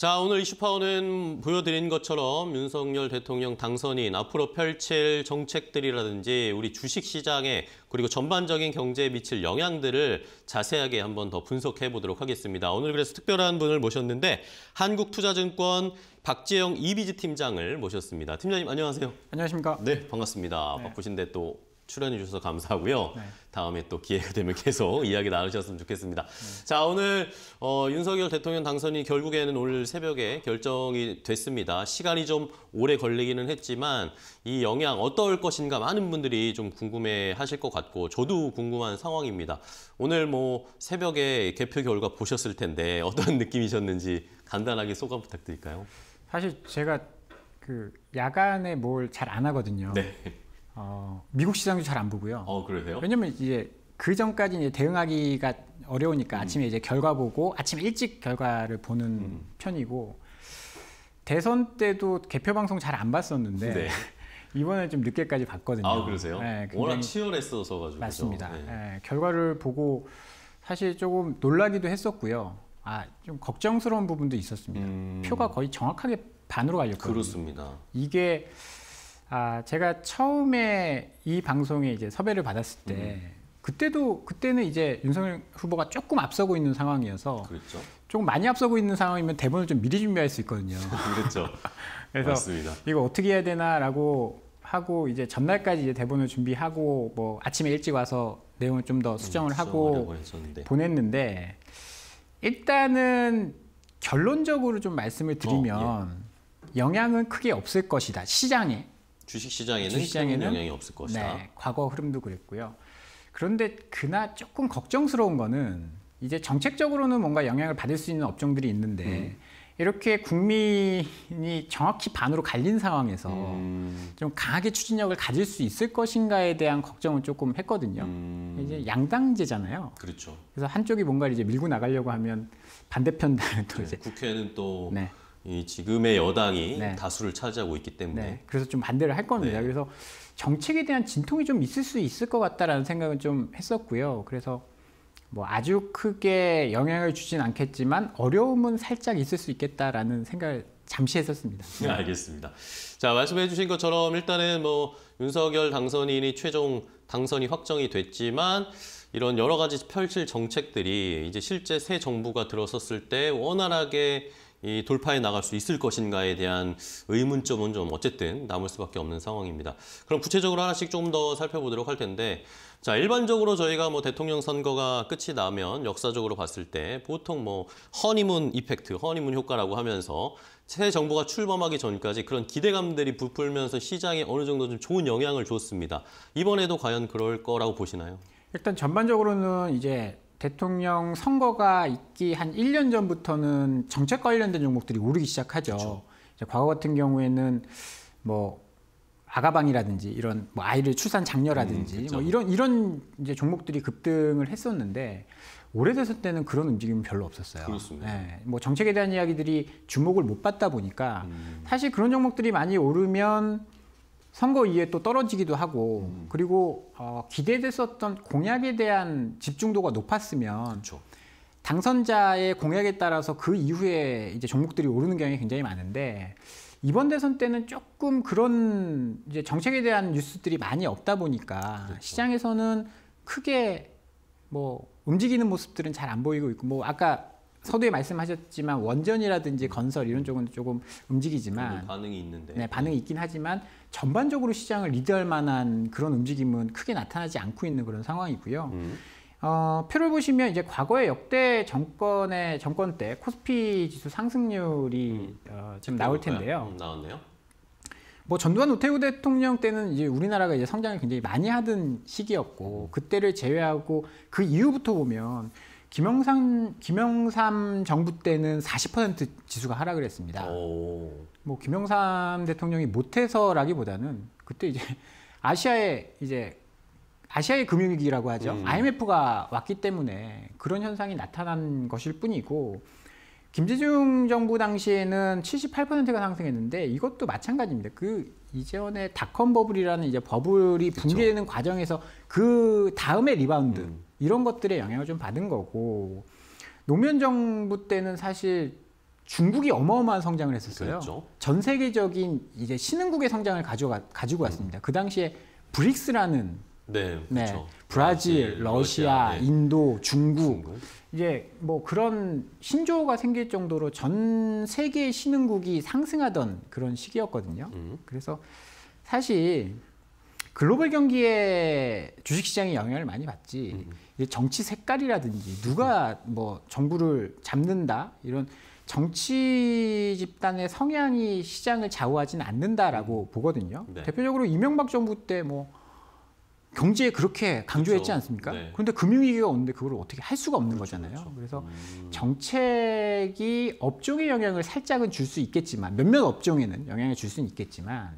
자, 오늘 이슈파워는 보여드린 것처럼 윤석열 대통령 당선인 앞으로 펼칠 정책들이라든지 우리 주식시장에 그리고 전반적인 경제에 미칠 영향들을 자세하게 한번 더 분석해 보도록 하겠습니다. 오늘 그래서 특별한 분을 모셨는데 한국투자증권 박재영 이비지 팀장을 모셨습니다. 팀장님 안녕하세요. 안녕하십니까. 네, 반갑습니다. 네. 바쁘신데 또 출연해 주셔서 감사하고요. 네. 다음에 또 기회가 되면 계속 이야기 나누셨으면 좋겠습니다. 네. 자 오늘 어, 윤석열 대통령 당선이 결국에는 오늘 새벽에 결정이 됐습니다. 시간이 좀 오래 걸리기는 했지만 이 영향 어떨 것인가 많은 분들이 좀 궁금해하실 것 같고 저도 궁금한 상황입니다. 오늘 뭐 새벽에 개표 결과 보셨을 텐데 어떤 느낌이셨는지 간단하게 소감 부탁드릴까요? 사실 제가 그 야간에 뭘 잘 안 하거든요. 네. 어, 미국 시장도 잘 안 보고요. 어, 그러세요? 왜냐면 이제 그 전까지 이제 대응하기가 어려우니까 음. 아침에 이제 결과 보고 아침 에 일찍 결과를 보는 음. 편이고 대선 때도 개표 방송 잘 안 봤었는데 네. 이번에 좀 늦게까지 봤거든요. 아 그러세요? 네, 워낙 치열했어서 가지고 맞습니다. 네. 네, 결과를 보고 사실 조금 놀라기도 했었고요. 아좀 걱정스러운 부분도 있었습니다. 음... 표가 거의 정확하게 반으로 갈렸거든요. 그렇습니다. 이게 아, 제가 처음에 이 방송에 이제 섭외를 받았을 때 음. 그때도 그때는 이제 윤석열 후보가 조금 앞서고 있는 상황이어서 그랬죠. 조금 많이 앞서고 있는 상황이면 대본을 좀 미리 준비할 수 있거든요. 그랬죠. 그래서 맞습니다. 이거 어떻게 해야 되나라고 하고 이제 전날까지 이제 대본을 준비하고 뭐 아침에 일찍 와서 내용을 좀 더 수정을 음, 하고 했었는데. 보냈는데 일단은 결론적으로 좀 말씀을 어, 드리면 어, 예. 영향은 크게 없을 것이다 시장에 주식시장에는, 주식시장에는 영향이 없을 것이다. 네, 과거 흐름도 그랬고요. 그런데 그나 조금 걱정스러운 거는 이제 정책적으로는 뭔가 영향을 받을 수 있는 업종들이 있는데 음. 이렇게 국민이 정확히 반으로 갈린 상황에서 음. 좀 강하게 추진력을 가질 수 있을 것인가에 대한 걱정을 조금 했거든요. 음. 이제 양당제잖아요. 그렇죠. 그래서 한쪽이 뭔가 이제 밀고 나가려고 하면 반대편 네, 또 네, 이제 국회는 또 네. 이 지금의 여당이 네. 다수를 차지하고 있기 때문에 네. 그래서 좀 반대를 할 겁니다. 네. 그래서 정책에 대한 진통이 좀 있을 수 있을 것 같다라는 생각은 좀 했었고요. 그래서 뭐 아주 크게 영향을 주진 않겠지만 어려움은 살짝 있을 수 있겠다라는 생각을 잠시 했었습니다. 네, 알겠습니다. 자 말씀해 주신 것처럼 일단은 뭐 윤석열 당선인이 최종 당선이 확정이 됐지만 이런 여러 가지 펼칠 정책들이 이제 실제 새 정부가 들어섰을 때 원활하게 이 돌파해 나갈 수 있을 것인가에 대한 의문점은 좀 어쨌든 남을 수밖에 없는 상황입니다. 그럼 구체적으로 하나씩 좀 더 살펴보도록 할 텐데 자 일반적으로 저희가 뭐 대통령 선거가 끝이 나면 역사적으로 봤을 때 보통 뭐 허니문 이펙트, 허니문 효과라고 하면서 새 정부가 출범하기 전까지 그런 기대감들이 부풀면서 시장에 어느 정도 좀 좋은 영향을 줬습니다. 이번에도 과연 그럴 거라고 보시나요? 일단 전반적으로는 이제 대통령 선거가 있기 한 1년 전부터는 정책 관련된 종목들이 오르기 시작하죠. 그렇죠. 과거 같은 경우에는 뭐 아가방이라든지 이런 뭐 아이를 출산 장려라든지 음, 뭐 이런 이런 이제 종목들이 급등을 했었는데 오래됐을 때는 그런 움직임은 별로 없었어요. 그렇습니다. 네, 뭐 정책에 대한 이야기들이 주목을 못 받다 보니까 음. 사실 그런 종목들이 많이 오르면 선거 이후에 또 떨어지기도 하고 음. 그리고 어, 기대됐었던 공약에 대한 집중도가 높았으면 그렇죠. 당선자의 공약에 따라서 그 이후에 이제 종목들이 오르는 경향이 굉장히 많은데 이번 대선 때는 조금 그런 이제 정책에 대한 뉴스들이 많이 없다 보니까 그렇죠. 시장에서는 크게 뭐 움직이는 모습들은 잘 안 보이고 있고 뭐 아까 서두에 말씀하셨지만 원전이라든지 건설 이런 쪽은 조금 움직이지만 반응이 있는데 네, 반응이 있긴 하지만 전반적으로 시장을 리드할 만한 그런 움직임은 크게 나타나지 않고 있는 그런 상황이고요. 음. 어, 표를 보시면 이제 과거의 역대 정권의 정권 때 코스피 지수 상승률이 음. 어, 지금 나올 네, 텐데요. 음, 나왔네요. 뭐 전두환 노태우 대통령 때는 이제 우리나라가 이제 성장을 굉장히 많이 하던 시기였고 음. 그때를 제외하고 그 이후부터 보면 김영삼 김영삼 정부 때는 40% 지수가 하락을 했습니다. 오. 뭐 김영삼 대통령이 못해서라기보다는 그때 이제 아시아의 이제 아시아의 금융위기라고 하죠. 음. IMF가 왔기 때문에 그런 현상이 나타난 것일 뿐이고 김대중 정부 당시에는 78%가 상승했는데 이것도 마찬가지입니다. 그 이전에 닷컴 버블이라는 이제 버블이 붕괴되는 그쵸. 과정에서 그 다음에 리바운드. 음. 이런 것들의 영향을 좀 받은 거고 노무현 정부 때는 사실 중국이 어마어마한 성장을 했었어요. 그렇죠. 전 세계적인 이제 신흥국의 성장을 가져가, 가지고 왔습니다. 음. 그 당시에 브릭스라는 네, 그렇죠. 브라질, 브라질, 러시아, 러시아 네. 인도, 중국, 중국, 이제 뭐 그런 신조어가 생길 정도로 전 세계 신흥국이 상승하던 그런 시기였거든요. 음. 그래서 사실 글로벌 경기에 주식시장이 영향을 많이 받지. 음. 정치 색깔이라든지 누가 뭐 정부를 잡는다 이런 정치 집단의 성향이 시장을 좌우하진 않는다라고 음. 보거든요. 네. 대표적으로 이명박 정부 때 뭐 경제에 그렇게 강조했지 그렇죠. 않습니까? 네. 그런데 금융위기가 오는데 그걸 어떻게 할 수가 없는 그렇죠, 거잖아요. 그렇죠. 그래서 음... 정책이 업종에 영향을 살짝은 줄 수 있겠지만 몇몇 업종에는 영향을 줄 수는 있겠지만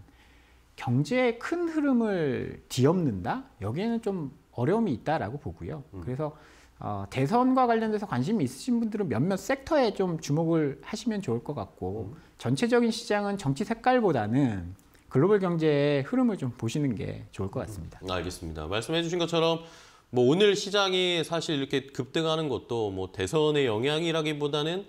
경제의 큰 흐름을 뒤엎는다? 여기에는 좀 어려움이 있다라고 보고요. 음. 그래서 어, 대선과 관련돼서 관심이 있으신 분들은 몇몇 섹터에 좀 주목을 하시면 좋을 것 같고 음. 전체적인 시장은 정치 색깔보다는 글로벌 경제의 흐름을 좀 보시는 게 좋을 것 같습니다. 음, 알겠습니다. 말씀해 주신 것처럼 뭐 오늘 시장이 사실 이렇게 급등하는 것도 뭐 대선의 영향이라기보다는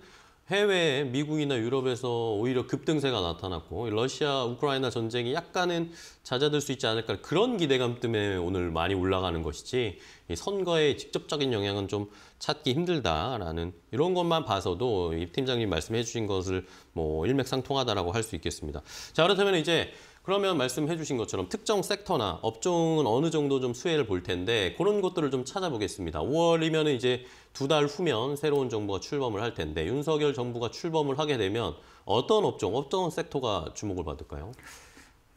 해외 미국이나 유럽에서 오히려 급등세가 나타났고 러시아 우크라이나 전쟁이 약간은 잦아들 수 있지 않을까 그런 기대감 때문에 오늘 많이 올라가는 것이지 선거에 직접적인 영향은 좀 찾기 힘들다라는 이런 것만 봐서도 임 팀장님 말씀해 주신 것을 뭐 일맥상통하다라고 할 수 있겠습니다. 자 그렇다면 이제 그러면 말씀해 주신 것처럼 특정 섹터나 업종은 어느 정도 좀 수혜를 볼 텐데 그런 것들을 좀 찾아보겠습니다. 5월이면 이제 두달 후면 새로운 정부가 출범을 할 텐데 윤석열 정부가 출범을 하게 되면 어떤 업종, 어떤 섹터가 주목을 받을까요?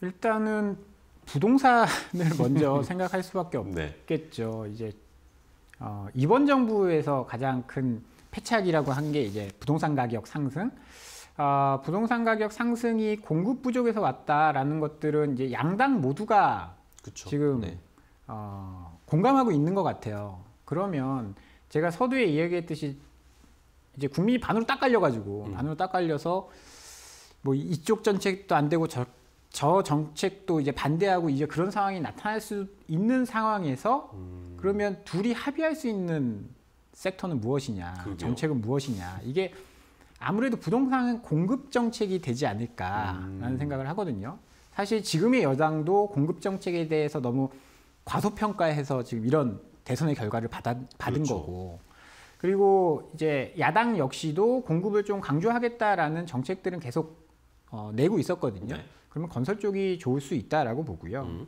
일단은 부동산을 먼저 생각할 수밖에 네. 없겠죠. 네. 이제 어, 이번 정부에서 가장 큰 패착이라고 한 게 이제 부동산 가격 상승. 어, 부동산 가격 상승이 공급 부족에서 왔다라는 것들은 이제 양당 모두가 그쵸. 지금 네. 어, 공감하고 있는 것 같아요. 그러면 제가 서두에 이야기했듯이 이제 국민이 반으로 딱깔려가지고 음. 반으로 딱깔려서뭐 이쪽 정책도 안 되고 저, 저 정책도 이제 반대하고 이제 그런 상황이 나타날 수 있는 상황에서 음. 그러면 둘이 합의할 수 있는 섹터는 무엇이냐 그게요 정책은 무엇이냐 이게 아무래도 부동산은 공급 정책이 되지 않을까라는 음. 생각을 하거든요. 사실 지금의 여당도 공급 정책에 대해서 너무 과소평가해서 지금 이런 대선의 결과를 받아, 받은 그렇죠. 거고 그리고 이제 야당 역시도 공급을 좀 강조하겠다라는 정책들은 계속 어, 내고 있었거든요. 네. 그러면 건설 쪽이 좋을 수 있다라고 보고요. 음.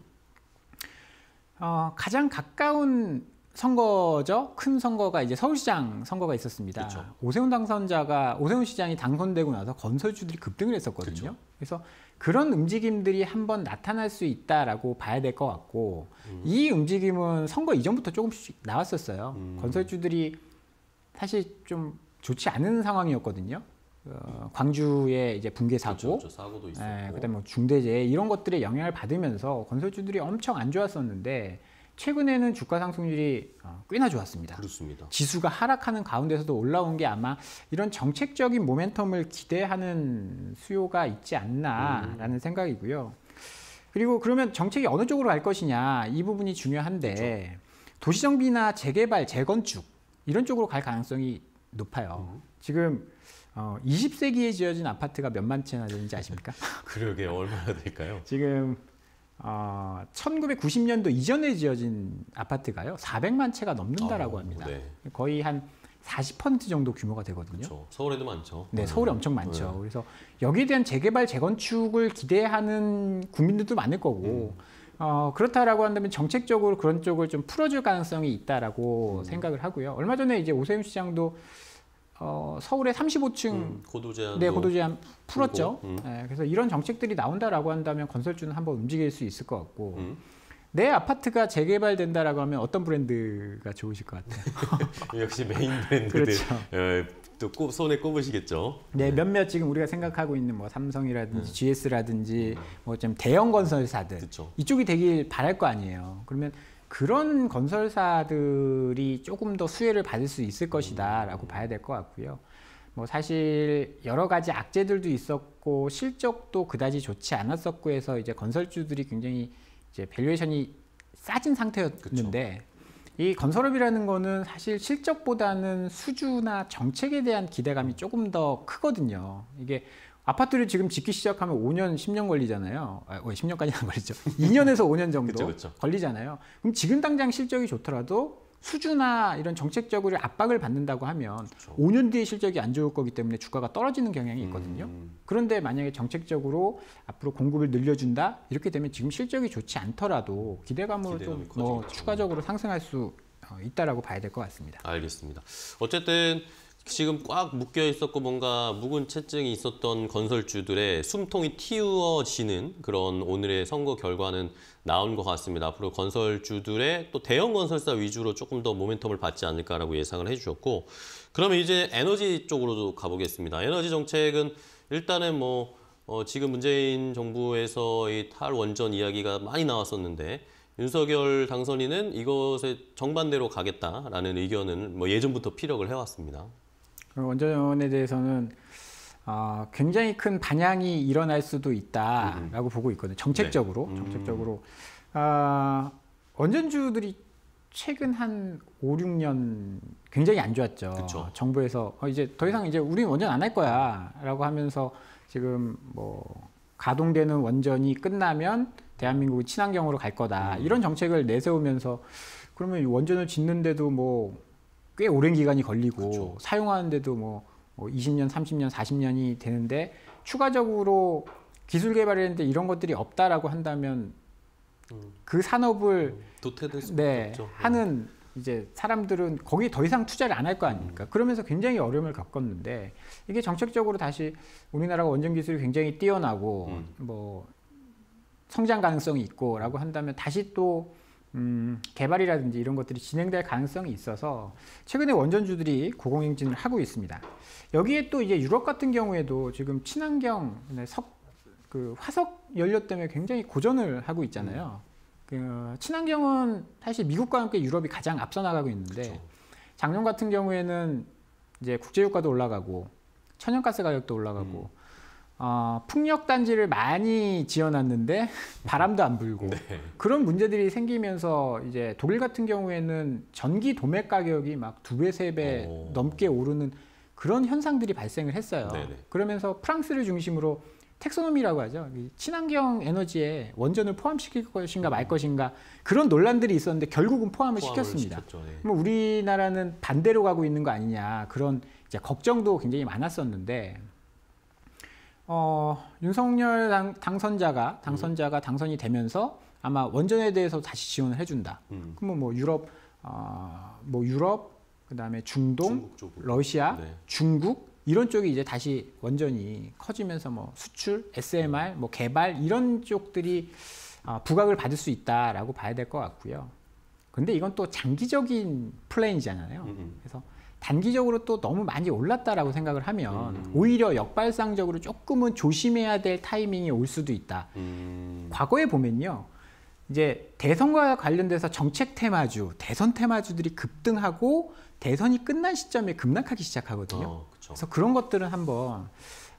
어, 가장 가까운 선거죠. 큰 선거가 이제 서울시장 선거가 있었습니다. 그쵸. 오세훈 당선자가 오세훈 시장이 당선되고 나서 건설주들이 급등을 했었거든요. 그쵸. 그래서 그런 움직임들이 한번 나타날 수 있다라고 봐야 될 것 같고 음. 이 움직임은 선거 이전부터 조금씩 나왔었어요. 음. 건설주들이 사실 좀 좋지 않은 상황이었거든요. 어, 광주에 이제 붕괴 사고, 그렇죠, 그렇죠. 사고도 예, 있었고, 예, 그다음에 뭐 중대재해 이런 것들에 영향을 받으면서 건설주들이 엄청 안 좋았었는데 최근에는 주가 상승률이 어, 꽤나 좋았습니다. 그렇습니다. 지수가 하락하는 가운데서도 올라온 게 아마 이런 정책적인 모멘텀을 기대하는 수요가 있지 않나라는 음. 생각이고요. 그리고 그러면 정책이 어느 쪽으로 갈 것이냐 이 부분이 중요한데 그렇죠. 도시정비나 재개발, 재건축 이런 쪽으로 갈 가능성이 높아요. 음. 지금 어, 20세기에 지어진 아파트가 몇만 채나 되는지 아십니까? 그러게 얼마나 될까요? 지금 어, 아, 1990년도 이전에 지어진 아파트가요. 400만 채가 넘는다라고 어, 합니다. 네. 거의 한 40% 정도 규모가 되거든요. 그쵸. 서울에도 많죠. 네, 음. 서울에 엄청 많죠. 네. 그래서 여기에 대한 재개발, 재건축을 기대하는 국민들도 많을 거고 음. 어, 그렇다라고 한다면 정책적으로 그런 쪽을 좀 풀어줄 가능성이 있다라고 음. 생각을 하고요. 얼마 전에 이제 오세훈 시장도 어, 서울의 35층 음, 고도 제한 네, 고도 제한 풀었죠. 음. 네, 그래서 이런 정책들이 나온다라고 한다면 건설주는 한번 움직일 수 있을 것 같고 음. 내 아파트가 재개발된다라고 하면 어떤 브랜드가 좋으실 것 같아요? 역시 메인 브랜드들 그렇죠. 예, 또 꼽, 손에 꼽으시겠죠. 네, 예. 몇몇 지금 우리가 생각하고 있는 뭐 삼성이라든지 GS라든지 음. 뭐좀 대형 건설사들 그쵸. 이쪽이 되길 바랄 거 아니에요. 그러면 그런 건설사들이 조금 더 수혜를 받을 수 있을 것이다라고 봐야 될 것 같고요. 뭐 사실 여러 가지 악재들도 있었고 실적도 그다지 좋지 않았었고 해서 이제 건설주들이 굉장히 이제 밸류에이션이 싸진 상태였는데 그쵸. 이 건설업이라는 거는 사실 실적보다는 수주나 정책에 대한 기대감이 조금 더 크거든요. 이게 아파트를 지금 짓기 시작하면 5년, 10년 걸리잖아요. 아, 10년까지 어, 안 걸리죠. 2년에서 5년 정도 그쵸, 그쵸. 걸리잖아요. 그럼 지금 당장 실적이 좋더라도 수주나 이런 정책적으로 압박을 받는다고 하면 그렇 5년 뒤에 실적이 안 좋을 거기 때문에 주가가 떨어지는 경향이 있거든요. 음. 그런데 만약에 정책적으로 앞으로 공급을 늘려준다 이렇게 되면 지금 실적이 좋지 않더라도 기대감을좀뭐 어, 추가적으로 상승할 수 어, 있다라고 봐야 될 것 같습니다. 알겠습니다. 어쨌든 지금 꽉 묶여 있었고 뭔가 묵은 채증이 있었던 건설주들의 숨통이 튀어지는 그런 오늘의 선거 결과는 나온 것 같습니다. 앞으로 건설주들의 또 대형 건설사 위주로 조금 더 모멘텀을 받지 않을까라고 예상을 해주셨고 그러면 이제 에너지 쪽으로도 가보겠습니다. 에너지 정책은 일단은 뭐 어, 지금 문재인 정부에서 이 탈원전 이야기가 많이 나왔었는데 윤석열 당선인은 이것에 정반대로 가겠다라는 의견은 뭐 예전부터 피력을 해왔습니다. 원전에 대해서는 어, 굉장히 큰 반향이 일어날 수도 있다라고 음. 보고 있거든요. 정책적으로, 네. 음. 정책적으로 아, 원전주들이 최근 한 5, 6년 굉장히 안 좋았죠. 그쵸. 정부에서 어, 이제 더 이상 이제 우리는 원전 안 할 거야라고 하면서 지금 뭐 가동되는 원전이 끝나면 대한민국이 친환경으로 갈 거다 음. 이런 정책을 내세우면서 그러면 원전을 짓는데도 뭐꽤 오랜 기간이 걸리고 그렇죠. 사용하는데도 뭐 20년, 30년, 40년이 되는데 추가적으로 기술 개발했는데 이런 것들이 없다라고 한다면 음. 그 산업을 음, 도태될 수 네, 없죠. 음. 하는 이제 사람들은 거기 더 이상 투자를 안 할 거 아닙니까? 음. 그러면서 굉장히 어려움을 겪었는데 이게 정책적으로 다시 우리나라가 원전 기술이 굉장히 뛰어나고 음. 뭐 성장 가능성이 있고라고 한다면 다시 또 음, 개발이라든지 이런 것들이 진행될 가능성이 있어서 최근에 원전주들이 고공행진을 하고 있습니다. 여기에 또 이제 유럽 같은 경우에도 지금 친환경 네, 석, 그 화석 연료 때문에 굉장히 고전을 하고 있잖아요. 음. 그 친환경은 사실 미국과 함께 유럽이 가장 앞서 나가고 있는데 그쵸. 작년 같은 경우에는 이제 국제유가도 올라가고 천연가스 가격도 올라가고 음. 어, 풍력 단지를 많이 지어놨는데 바람도 안 불고 네. 그런 문제들이 생기면서 이제 독일 같은 경우에는 전기 도매 가격이 막 두 배 세배 어. 넘게 오르는 그런 현상들이 발생을 했어요. 네네. 그러면서 프랑스를 중심으로 텍소노미라고 하죠. 친환경 에너지에 원전을 포함시킬 것인가 말 것인가 그런 논란들이 있었는데 결국은 포함을, 시켰습니다. 시켰죠, 네. 그 우리나라는 반대로 가고 있는 거 아니냐 그런 걱정도 굉장히 많았었는데 어, 윤석열 당, 당선자가 음. 당선자가 당선이 되면서 아마 원전에 대해서 다시 지원을 해준다. 음. 그러면 뭐 유럽 어, 뭐 유럽 그다음에 중동, 러시아, 네. 중국 이런 쪽이 이제 다시 원전이 커지면서 뭐 수출, SMR, 뭐 개발 이런 쪽들이 어, 부각을 받을 수 있다라고 봐야 될 것 같고요. 근데 이건 또 장기적인 플랜이잖아요. 음, 음. 그래서 단기적으로 또 너무 많이 올랐다라고 생각을 하면 음. 오히려 역발상적으로 조금은 조심해야 될 타이밍이 올 수도 있다. 음. 과거에 보면요. 이제 대선과 관련돼서 정책 테마주, 대선 테마주들이 급등하고 대선이 끝난 시점에 급락하기 시작하거든요. 어, 그래서 그런 것들은 한번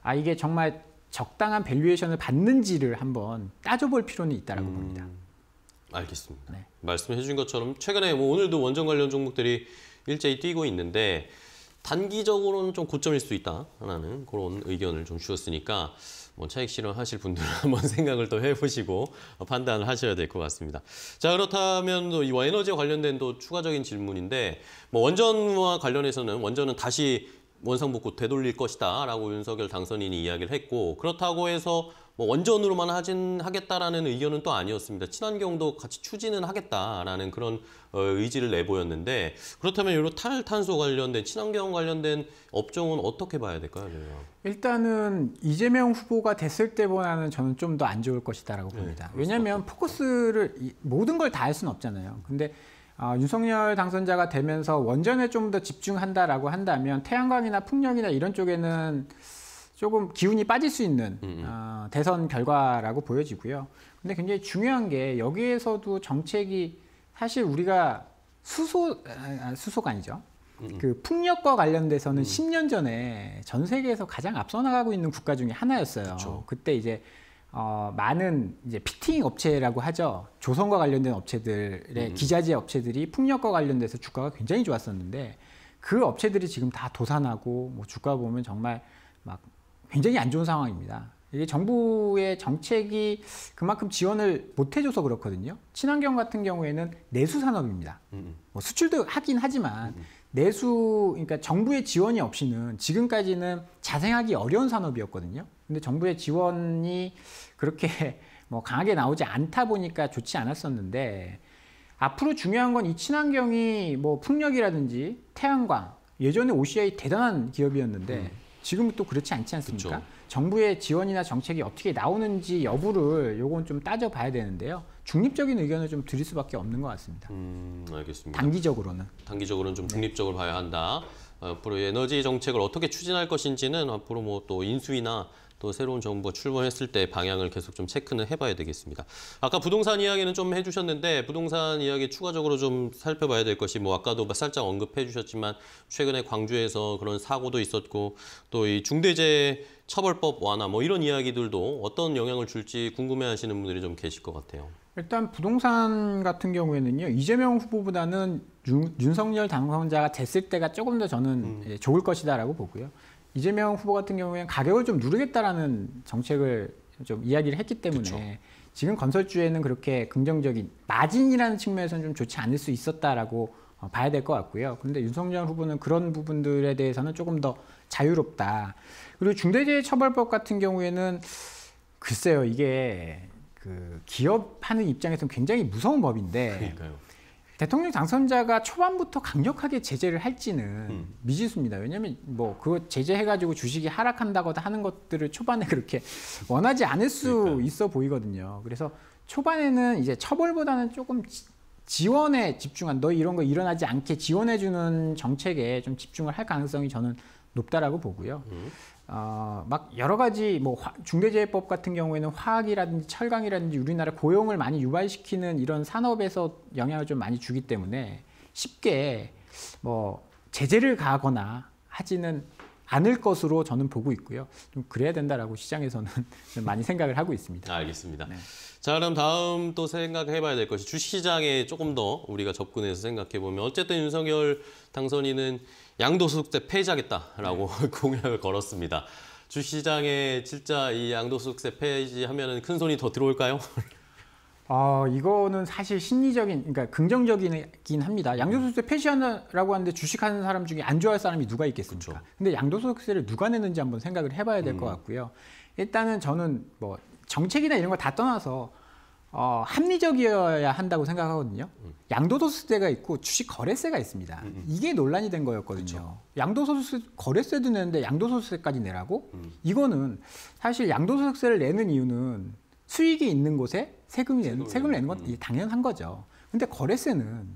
아 이게 정말 적당한 밸류에이션을 받는지를 한번 따져볼 필요는 있다라고 음. 봅니다. 알겠습니다. 네. 말씀해 주신 것처럼 최근에 뭐 오늘도 원전 관련 종목들이 일제히 뛰고 있는데 단기적으로는 좀 고점일 수 있다라는 그런 의견을 좀 주었으니까 뭐 차익 실현하실 분들은 한번 생각을 또 해보시고 판단을 하셔야 될 것 같습니다. 자 그렇다면 또이 에너지와 관련된 또 추가적인 질문인데 뭐 원전과 관련해서는 원전은 다시 원상복구 되돌릴 것이다라고 윤석열 당선인이 이야기를 했고 그렇다고 해서 뭐 원전으로만 하진 하겠다라는 의견은 또 아니었습니다. 친환경도 같이 추진은 하겠다라는 그런 어, 의지를 내보였는데 그렇다면 이런 탈탄소 관련된 친환경 관련된 업종은 어떻게 봐야 될까요? 일단은 이재명 후보가 됐을 때보다는 저는 좀 더 안 좋을 것이다라고 네, 봅니다. 네, 왜냐하면 포커스를 모든 걸 다 할 수는 없잖아요. 근데 어, 윤석열 당선자가 되면서 원전에 좀 더 집중한다라고 한다면 태양광이나 풍력이나 이런 쪽에는 조금 기운이 빠질 수 있는 음, 음. 어, 대선 결과라고 보여지고요. 근데 굉장히 중요한 게 여기에서도 정책이 사실 우리가 수소 아, 아 수소가 아니죠. 음, 그 풍력과 관련돼서는 음. 10년 전에 전 세계에서 가장 앞서 나가고 있는 국가 중에 하나였어요. 그쵸. 그때 이제 어, 많은 이제 피팅 업체라고 하죠. 조선과 관련된 업체들의 기자재 업체들이 풍력과 관련돼서 주가가 굉장히 좋았었는데 그 업체들이 지금 다 도산하고 뭐 주가 보면 정말 막 굉장히 안 좋은 상황입니다. 이게 정부의 정책이 그만큼 지원을 못 해줘서 그렇거든요. 친환경 같은 경우에는 내수 산업입니다. 음, 음. 뭐 수출도 하긴 하지만 음, 내수 그러니까 정부의 지원이 없이는 지금까지는 자생하기 어려운 산업이었거든요. 근데 정부의 지원이 그렇게 뭐 강하게 나오지 않다 보니까 좋지 않았었는데 앞으로 중요한 건 이 친환경이 뭐 풍력이라든지 태양광 예전에 OCI 대단한 기업이었는데 음. 지금은 또 그렇지 않지 않습니까? 그쵸. 정부의 지원이나 정책이 어떻게 나오는지 여부를 요건 좀 따져봐야 되는데요. 중립적인 의견을 좀 드릴 수밖에 없는 것 같습니다. 음, 알겠습니다. 단기적으로는. 단기적으로는 좀 네. 중립적으로 네. 봐야 한다. 앞으로 에너지 정책을 어떻게 추진할 것인지는 앞으로 뭐 또 인수위나 또 새로운 정부가 출범했을 때 방향을 계속 좀 체크는 해봐야 되겠습니다. 아까 부동산 이야기는 좀 해주셨는데 부동산 이야기 추가적으로 좀 살펴봐야 될 것이 뭐 아까도 뭐 살짝 언급해주셨지만 최근에 광주에서 그런 사고도 있었고 또 이 중대재해 처벌법 완화 뭐 이런 이야기들도 어떤 영향을 줄지 궁금해하시는 분들이 좀 계실 것 같아요. 일단 부동산 같은 경우에는요 이재명 후보보다는 윤, 석열 당선자가 됐을 때가 조금 더 저는 음. 예, 좋을 것이다라고 보고요. 이재명 후보 같은 경우에는 가격을 좀 누르겠다라는 정책을 좀 이야기를 했기 때문에 그쵸. 지금 건설주에는 그렇게 긍정적인 마진이라는 측면에서는 좀 좋지 않을 수 있었다라고 어, 봐야 될 것 같고요. 그런데 윤석열 후보는 그런 부분들에 대해서는 조금 더 자유롭다. 그리고 중대재해처벌법 같은 경우에는 글쎄요, 이게 그 기업하는 입장에서는 굉장히 무서운 법인데 그러니까요. 대통령 당선자가 초반부터 강력하게 제재를 할지는 음. 미지수입니다. 왜냐하면 뭐 그 제재해가지고 주식이 하락한다고 하는 것들을 초반에 그렇게 원하지 않을 수그러니까 있어 보이거든요. 그래서 초반에는 이제 처벌보다는 조금 지원에 집중한 너 이런 거 일어나지 않게 지원해주는 정책에 좀 집중을 할 가능성이 저는 높다라고 보고요. 음. 어, 막 여러 가지 뭐 중대재해법 같은 경우에는 화학이라든지 철강이라든지 우리나라 고용을 많이 유발시키는 이런 산업에서 영향을 좀 많이 주기 때문에 쉽게 뭐 제재를 가하거나 하지는 않을 것으로 저는 보고 있고요. 좀 그래야 된다라고 시장에서는 많이 생각을 하고 있습니다. 알겠습니다. 네. 자 그럼 다음 또 생각해봐야 될 것이 주시장에 조금 더 우리가 접근해서 생각해보면 어쨌든 윤석열 당선인은 양도소득세 네. 폐지하겠다라고 네. 공약을 걸었습니다. 주시장에 진짜 이 양도소득세 폐지하면 큰 손이 더 들어올까요? 아, 어, 이거는 사실 심리적인, 그러니까 긍정적이긴 합니다. 양도소득세 폐지하라고 하는데 주식하는 사람 중에 안 좋아할 사람이 누가 있겠습니까? 그쵸. 근데 양도소득세를 누가 내는지 한번 생각을 해봐야 될것 음. 같고요. 일단은 저는 뭐 정책이나 이런 걸 다 떠나서 어, 합리적이어야 한다고 생각하거든요. 음. 양도소득세가 있고 주식 거래세가 있습니다. 음, 음. 이게 논란이 된 거였거든요. 그쵸. 양도소득세 거래세도 내는데 양도소득세까지 내라고? 음. 이거는 사실 양도소득세를 내는 이유는 수익이 있는 곳에 세금이 내는, 세금을 내는 건 음. 당연한 거죠. 근데 거래세는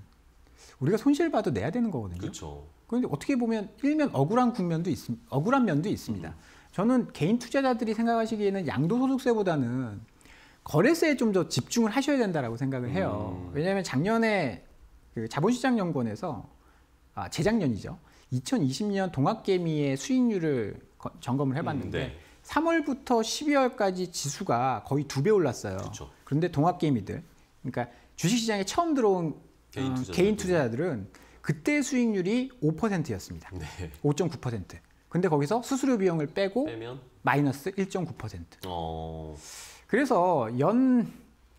우리가 손실 봐도 내야 되는 거거든요. 그렇죠. 그런데 어떻게 보면 일면 억울한 국면도 있, 습니다 억울한 면도 있습니다. 음. 저는 개인 투자자들이 생각하시기에는 양도소득세보다는 거래세에 좀 더 집중을 하셔야 된다라고 생각을 해요. 음. 왜냐하면 작년에 그 자본시장연구원에서 아, 재작년이죠. 2020년 동학개미의 수익률을 거, 점검을 해봤는데 음, 네. 3월부터 12월까지 지수가 거의 두 배 올랐어요. 그쵸. 그런데 동학개미들, 그러니까 주식시장에 처음 들어온 개인, 어, 투자자들. 개인 투자자들은 그때 수익률이 5%였습니다. 네. 5.9%. 근데 거기서 수수료 비용을 빼고 빼면? 마이너스 1.9%. 어... 그래서 연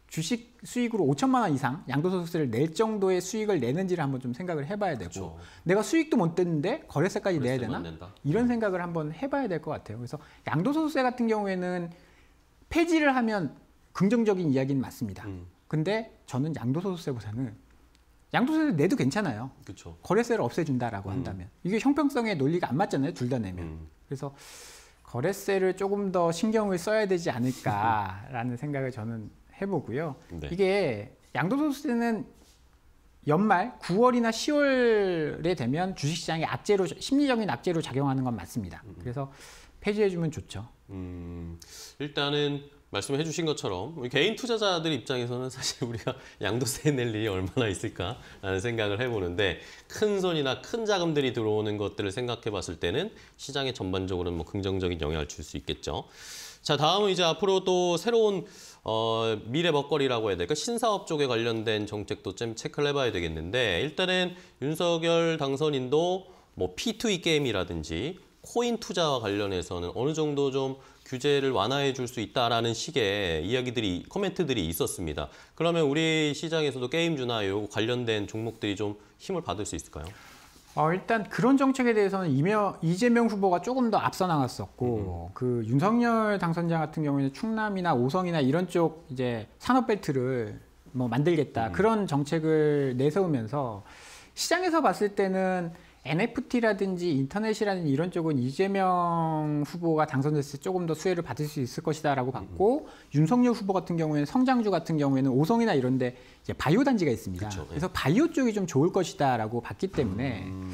주식 수익으로 5천만 원 이상 양도소득세를 낼 정도의 수익을 내는지를 한번 좀 생각을 해봐야 되고 그렇죠. 내가 수익도 못 냈는데 거래세까지 내야 되나 이런 음. 생각을 한번 해봐야 될 것 같아요. 그래서 양도소득세 같은 경우에는 폐지를 하면 긍정적인 이야기는 맞습니다. 음. 근데 저는 양도소득세보다는 양도소득세 내도 괜찮아요. 그렇죠. 거래세를 없애준다라고 음. 한다면 이게 형평성의 논리가 안 맞잖아요. 둘 다 내면 음. 그래서 거래세를 조금 더 신경을 써야 되지 않을까라는 생각을 저는 해보고요. 네. 이게 양도소득세는 연말 9월이나 10월에 되면 주식시장이 악재로 심리적인 악재로 작용하는 건 맞습니다. 음. 그래서 폐지해주면 좋죠. 음, 일단은 말씀해 주신 것처럼 개인 투자자들 입장에서는 사실 우리가 양도세 낼 일이 얼마나 있을까라는 생각을 해보는데 큰 손이나 큰 자금들이 들어오는 것들을 생각해 봤을 때는 시장에 전반적으로는 뭐 긍정적인 영향을 줄 수 있겠죠. 자 다음은 이제 앞으로 또 새로운 어, 미래 먹거리라고 해야 될까 신사업 쪽에 관련된 정책도 좀 체크를 해봐야 되겠는데 일단은 윤석열 당선인도 뭐 P2E 게임이라든지 코인 투자와 관련해서는 어느 정도 좀 규제를 완화해 줄 수 있다라는 식의 이야기들이 코멘트들이 있었습니다. 그러면 우리 시장에서도 게임주나 요 관련된 종목들이 좀 힘을 받을 수 있을까요? 어, 일단 그런 정책에 대해서는 이명, 이재명 후보가 조금 더 앞서 나갔었고 음. 그 윤석열 당선자 같은 경우에는 충남이나 오성이나 이런 쪽 이제 산업벨트를 뭐 만들겠다 음. 그런 정책을 내세우면서 시장에서 봤을 때는 NFT라든지 인터넷이라는 이런 쪽은 이재명 후보가 당선됐을 때 조금 더 수혜를 받을 수 있을 것이다라고 봤고 음. 윤석열 후보 같은 경우에는 성장주 같은 경우에는 오성이나 이런 데 바이오 단지가 있습니다. 그쵸, 예. 그래서 바이오 쪽이 좀 좋을 것이다라고 봤기 때문에 음.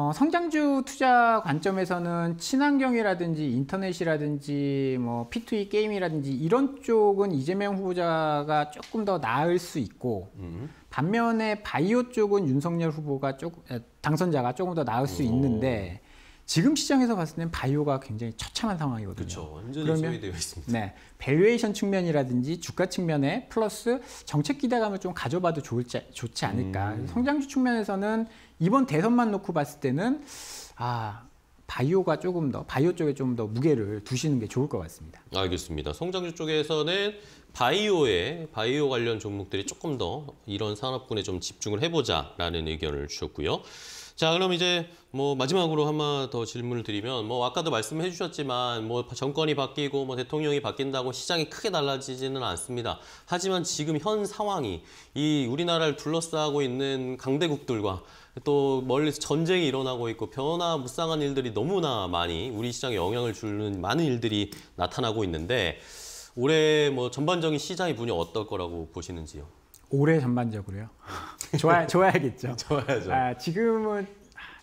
어, 성장주 투자 관점에서는 친환경이라든지 인터넷이라든지 뭐 P2E 게임이라든지 이런 쪽은 이재명 후보자가 조금 더 나을 수 있고 음. 반면에 바이오 쪽은 윤석열 후보가 조금 당선자가 조금 더 나을 수 오. 있는데 지금 시장에서 봤을 때는 바이오가 굉장히 처참한 상황이거든요. 그렇죠. 완전히 되어 있습니다. 네. 밸류에이션 측면이라든지 주가 측면에 플러스 정책 기대감을 좀 가져봐도 좋을지, 좋지 않을까. 음. 성장주 측면에서는 이번 대선만 놓고 봤을 때는 아, 바이오가 조금 더 바이오 쪽에 좀 더 무게를 두시는 게 좋을 것 같습니다. 알겠습니다. 성장주 쪽에서는 바이오에 바이오 관련 종목들이 조금 더 이런 산업군에 좀 집중을 해보자라는 의견을 주셨고요. 자, 그럼 이제 뭐 마지막으로 한 번 더 질문을 드리면 뭐 아까도 말씀해 주셨지만 뭐 정권이 바뀌고 뭐 대통령이 바뀐다고 시장이 크게 달라지지는 않습니다. 하지만 지금 현 상황이 이 우리나라를 둘러싸고 있는 강대국들과 또 멀리서 전쟁이 일어나고 있고 변화무쌍한 일들이 너무나 많이 우리 시장에 영향을 주는 많은 일들이 나타나고 있는데 올해 뭐 전반적인 시장의 분위기 어떨 거라고 보시는지요? 올해 전반적으로요. 좋아 좋아야겠죠. 좋아야죠. 아, 지금은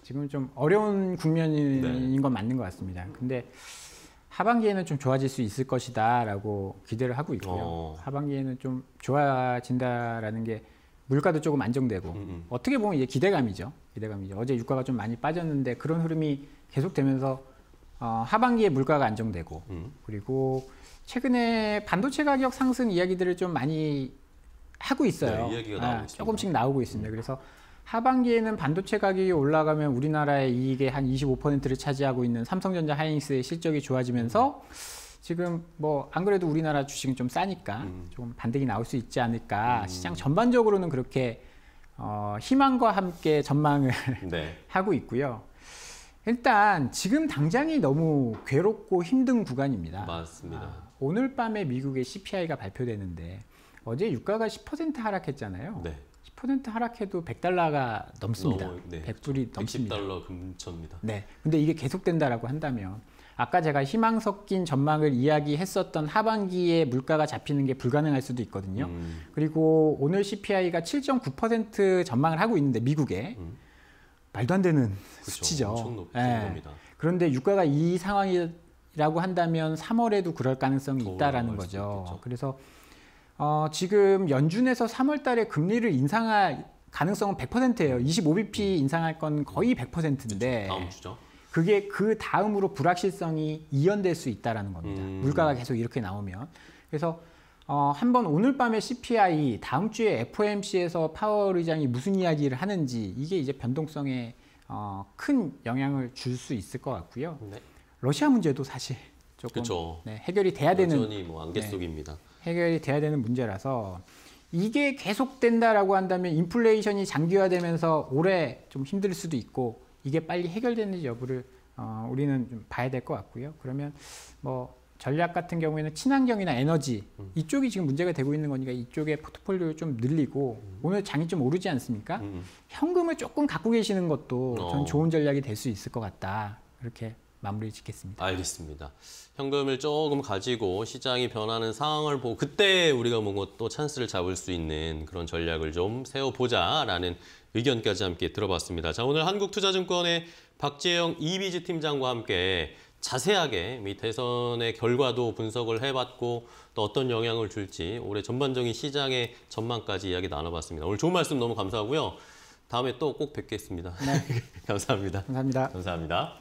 지금 좀 어려운 국면인 네. 건 맞는 것 같습니다. 근데 하반기에는 좀 좋아질 수 있을 것이다라고 기대를 하고 있고요. 어. 하반기에는 좀 좋아진다라는 게 물가도 조금 안정되고 음, 음. 어떻게 보면 이제 기대감이죠. 기대감이죠. 어제 유가가 좀 많이 빠졌는데 그런 흐름이 계속되면서 어, 하반기에 물가가 안정되고 음. 그리고 최근에 반도체 가격 상승 이야기들을 좀 많이 하고 네, 있어요. 네, 이야기가 나오고 있습니다. 조금씩 나오고 있습니다. 음. 그래서 하반기에는 반도체 가격이 올라가면 우리나라의 이익의 한 25%를 차지하고 있는 삼성전자 하이닉스의 실적이 좋아지면서 음. 지금 뭐 안 그래도 우리나라 주식은 좀 싸니까 음. 조금 반등이 나올 수 있지 않을까 음. 시장 전반적으로는 그렇게 어, 희망과 함께 전망을 네. 하고 있고요. 일단 지금 당장이 너무 괴롭고 힘든 구간입니다. 맞습니다. 아, 오늘 밤에 미국의 CPI가 발표되는데 어제 유가가 10% 하락했잖아요. 네. 10% 하락해도 100달러가 넘습니다. 어 네. 100불이 넘습니다. 110달러 근처입니다. 네. 근데 이게 계속된다라고 한다면 아까 제가 희망 섞인 전망을 이야기했었던 하반기에 물가가 잡히는 게 불가능할 수도 있거든요. 음. 그리고 오늘 CPI가 7.9% 전망을 하고 있는데 미국에 음. 말도 안 되는 그쵸, 수치죠. 엄청 높은 겁니다. 예. 그런데 유가가 이 상황이라고 한다면 3월에도 그럴 가능성이 있다라는 거죠. 그래서 어, 지금 연준에서 3월 달에 금리를 인상할 가능성은 100%예요. 25bp 음. 인상할 건 거의 100%인데 음, 다음 주죠. 그게 그 다음으로 불확실성이 이연될 수 있다라는 겁니다. 음. 물가가 계속 이렇게 나오면. 그래서 어, 한번 오늘 밤에 CPI, 다음 주에 FOMC에서 파월 의장이 무슨 이야기를 하는지 이게 이제 변동성에 어, 큰 영향을 줄 수 있을 것 같고요. 네. 러시아 문제도 사실 조금 네, 해결이 돼야 되는 여전히 뭐 안개 네. 속입니다. 네. 해결이 돼야 되는 문제라서 이게 계속된다라고 한다면 인플레이션이 장기화되면서 오래 좀 힘들 수도 있고 이게 빨리 해결되는지 여부를 어, 우리는 좀 봐야 될 것 같고요. 그러면 뭐 전략 같은 경우에는 친환경이나 에너지 음. 이쪽이 지금 문제가 되고 있는 거니까 이쪽에 포트폴리오를 좀 늘리고 음. 오늘 장이 좀 오르지 않습니까? 음, 현금을 조금 갖고 계시는 것도 어. 전 좋은 전략이 될 수 있을 것 같다. 이렇게 마무리 짓겠습니다. 알겠습니다. 현금을 조금 가지고 시장이 변하는 상황을 보고 그때 우리가 뭔가 또 찬스를 잡을 수 있는 그런 전략을 좀 세워보자라는 의견까지 함께 들어봤습니다. 자 오늘 한국투자증권의 박재영 이비즈 팀장과 함께 자세하게 이 대선의 결과도 분석을 해봤고 또 어떤 영향을 줄지 올해 전반적인 시장의 전망까지 이야기 나눠봤습니다. 오늘 좋은 말씀 너무 감사하고요. 다음에 또 꼭 뵙겠습니다. 네. 감사합니다. 감사합니다. 감사합니다.